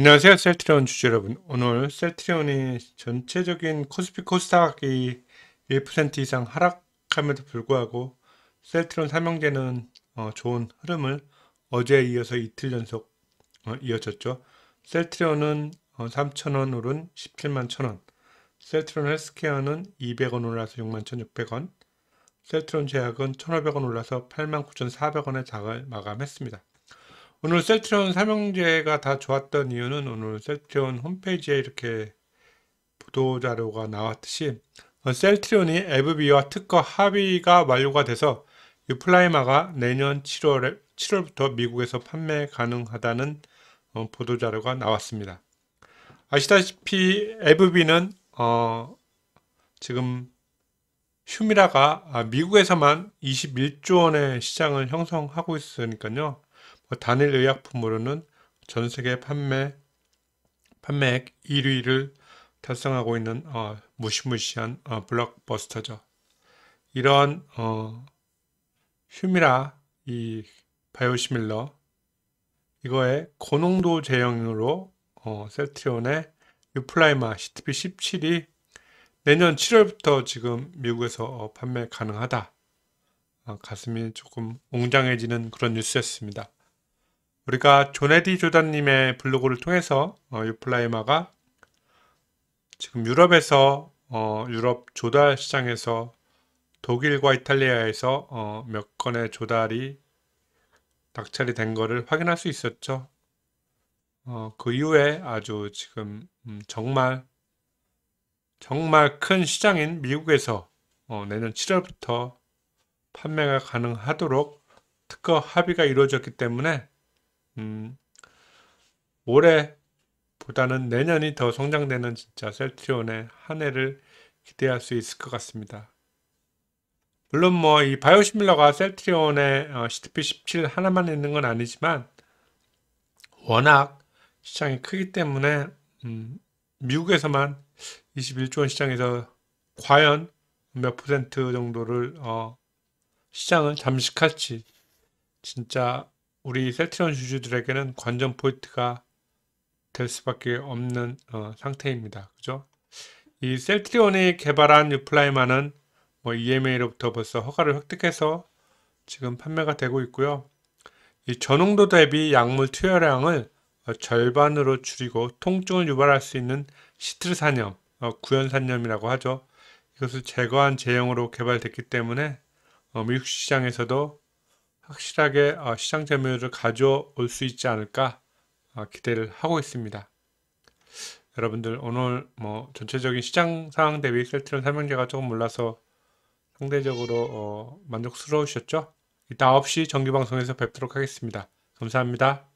안녕하세요 셀트리온 주주 여러분 오늘 셀트리온이 전체적인 코스피 코스닥이 1% 이상 하락함에도 불구하고 셀트리온 삼형제는 어, 좋은 흐름을 어제에 이어서 이틀 연속 어, 이어졌죠 셀트리온은 어, 3,000원 오른 17만 1,000원 셀트리온 헬스케어는 200원 올라서 6만 1,600원 셀트론 제약은 1,500원 올라서 89,400원에 장을 마감했습니다. 오늘 셀트리온 삼형제가 다 좋았던 이유는 오늘 셀트리온 홈페이지에 이렇게 보도자료가 나왔듯이 어, 셀트리온이 에브비와 특허 합의가 완료가 돼서 유플라이마가 내년 7월, 에 7월부터 미국에서 판매 가능하다는 어, 보도자료가 나왔습니다. 아시다시피 에브비는 어, 지금 휴미라가 아, 미국에서만 21조 원의 시장을 형성하고 있으니까요. 단일 의약품으로는 전 세계 판매 판매액 1위를 달성하고 있는 어, 무시무시한 어, 블록버스터죠. 이러한 어, 휴미라 이 바이오시밀러 이거의 고농도 제형으로 어, 셀트리온의 유플라이마 CTP 17이 내년 7월부터 지금 미국에서 어, 판매 가능하다. 어, 가슴이 조금 웅장해지는 그런 뉴스였습니다. 우리가 조네디 조단님의 블로그를 통해서 어, 유플라이마가 지금 유럽에서 어, 유럽 조달 시장에서 독일과 이탈리아에서 어, 몇 건의 조달이 낙찰이 된 것을 확인할 수 있었죠. 어, 그 이후에 아주 지금 음, 정말 정말 큰 시장인 미국에서 어, 내년 7월부터 판매가 가능하도록 특허 합의가 이루어졌기 때문에 음, 올해보다는 내년이 더 성장되는 진짜 셀트리온의 한 해를 기대할 수 있을 것 같습니다. 물론 뭐 이 바이오시밀러가 셀트리온의 어, CTP17 하나만 있는 건 아니지만 워낙 시장이 크기 때문에 음, 미국에서만 21조 원 시장에서 과연 몇 퍼센트 정도를 어, 시장을 잠식할지 진짜 우리 셀트리온 주주들에게는 관전 포인트가 될 수밖에 없는 어, 상태입니다. 그죠? 이 셀트리온이 개발한 유플라이만은 뭐 EMA로부터 벌써 허가를 획득해서 지금 판매가 되고 있고요. 이 전홍도 대비 약물 투여량을 어, 절반으로 줄이고 통증을 유발할 수 있는 시트르산염, 어, 구연산염이라고 하죠. 이것을 제거한 제형으로 개발됐기 때문에 어, 미국 시장에서도 확실하게 어, 시장 점유율을 가져올 수 있지 않을까 어, 기대를 하고 있습니다. 여러분들 오늘 뭐 전체적인 시장 상황 대비 셀트론 설명제가 조금 올라서 상대적으로 어 만족스러우셨죠? 이따 9시 정규 방송에서 뵙도록 하겠습니다. 감사합니다.